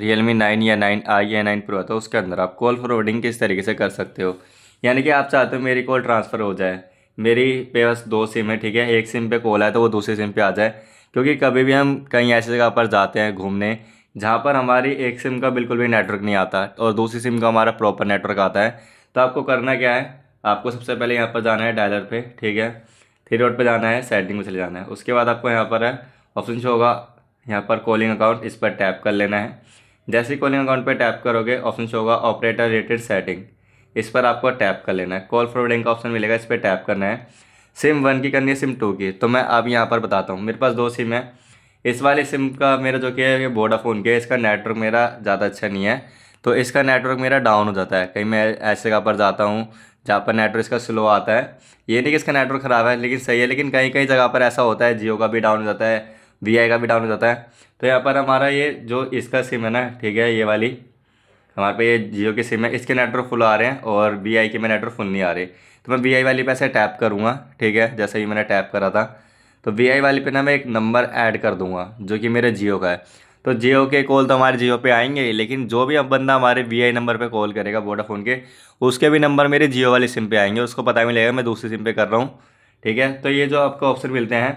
real Realme nine या nine I या nine pro आता है उसके अंदर आप कॉल फॉरवर्डिंग किस तरीके से कर सकते हो यानी कि आप चाहते हो मेरी कॉल ट्रांसफ़र हो जाए मेरी पे बस दो सिम है ठीक है एक सिम पे कॉल आए तो वो दूसरे सिम पे आ जाए क्योंकि कभी भी हम कहीं ऐसी जगह पर जाते हैं घूमने जहाँ पर हमारी एक सिम का बिल्कुल भी नेटवर्क नहीं आता और दूसरी सिम का हमारा प्रॉपर नेटवर्क आता है तो आपको करना क्या है आपको सबसे पहले यहाँ पर जाना है डायलर पे ठीक है थ्री रोड पे जाना है सेटिंग में चले जाना है उसके बाद आपको यहाँ पर है ऑप्शन शो होगा यहाँ पर कॉलिंग अकाउंट इस पर टैप कर लेना है जैसे कॉलिंग अकाउंट पर टैप करोगे ऑप्शन शो होगा ऑपरेटर रिलेटेड सेटिंग इस पर आपको टैप कर लेना है कॉल फॉरवर्डिंग का ऑप्शन मिलेगा इस पर टैप करना है सिम वन की करनी है सिम टू की तो मैं अब यहाँ पर बताता हूँ मेरे पास दो सिम है इस वाले सिम का मेरा जो कि है वोडाफोन के इसका नेटवर्क मेरा ज़्यादा अच्छा नहीं है तो इसका नेटवर्क मेरा डाउन हो जाता है कहीं मैं ऐसे जगह पर जाता हूँ जहाँ पर नेटवर्क इसका स्लो आता है ये नहीं कि इसका नेटवर्क ख़राब है लेकिन सही है लेकिन कहीं कहीं जगह पर ऐसा होता है जियो का भी डाउन हो जाता है वी आई का भी डाउन हो जाता है तो यहाँ पर हमारा ये जो इसका सिम है ना ठीक है ये वाली हमारे पे ये जियो की सिम है इसके नेटवर्क फुल आ रहे हैं और वी आई के में नेटवर्क फुल नहीं आ रहे तो मैं वी आई वाली पे ऐसे टैप करूँगा ठीक है जैसे ही मैंने टैप करा था तो वी आई वाली पे ना मैं एक नंबर ऐड कर दूँगा जो कि मेरे जियो का है तो जियो के कॉल तो हमारे जियो पे आएंगे ही लेकिन जो भी अब बंदा हमारे वी नंबर पे कॉल करेगा वोडाफोन के उसके भी नंबर मेरे जियो वाले सिम पे आएंगे उसको पता भी मिलेगा मैं दूसरी सिम पे कर रहा हूँ ठीक है तो ये जो आपको ऑप्शन मिलते हैं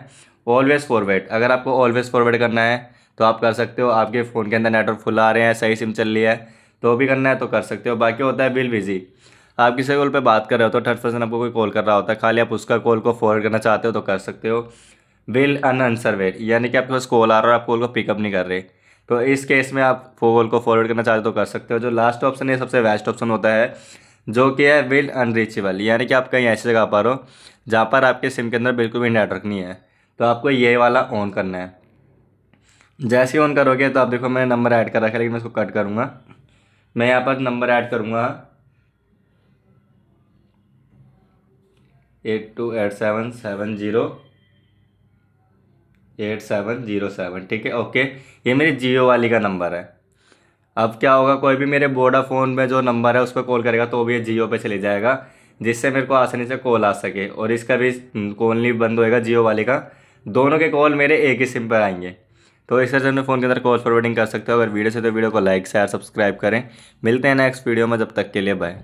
ऑलवेज़ फॉरवर्ड अगर आपको ऑलवेज़ फॉरवर्ड करना है तो आप कर सकते हो आपके फ़ोन के अंदर नेटवर्क फुल आ रहे हैं सही सिम चल रही है तो भी करना है तो कर सकते हो बाकी होता है बिल बिजी आप किसी कॉल पे बात कर रहे हो तो थर्ड पर्सन आपको कोई कॉल कर रहा होता है खाली आप उसका कॉल को फॉरवर्ड करना चाहते हो तो कर सकते हो बिल अन अनसर्वेड यानी कि आपके पास कॉल आ रहा है आप कॉल को पिकअप नहीं कर रहे तो इस केस में आप कॉल को फॉरवर्ड करना चाहते हो तो कर सकते हो जो लास्ट ऑप्शन है सबसे बेस्ट ऑप्शन होता है जो कि है बिल अनरीचेबल यानी कि आप कहीं ऐसी जगह पर हो जहाँ पर आपके सिम के अंदर बिल्कुल भी नेटवर्क नहीं है तो आपको ये वाला ऑन करना है जैसे ऑन करोगे तो आप देखो मैंने नंबर ऐड कर रखा है लेकिन मैं इसको कट करूँगा मैं यहाँ पर नंबर ऐड करूँगा eight two eight seven seven zero eight seven zero seven ठीक है ओके ये मेरी जियो वाली का नंबर है अब क्या होगा कोई भी मेरे वोडाफोन में जो नंबर है उस पर कॉल करेगा तो भी ये जियो पे चले जाएगा जिससे मेरे को आसानी से कॉल आ सके और इसका भी कॉल हम्म, नहीं बंद होएगा जियो वाले का दोनों के कॉल मेरे एक ही सिम पर आएंगे तो इस तरह से अपने फ़ोन के अंदर कॉल फॉरवर्डिंग कर सकते हो अगर वीडियो से तो वीडियो को लाइक शेयर सब्सक्राइब करें मिलते हैं नेक्स्ट वीडियो में जब तक के लिए बाय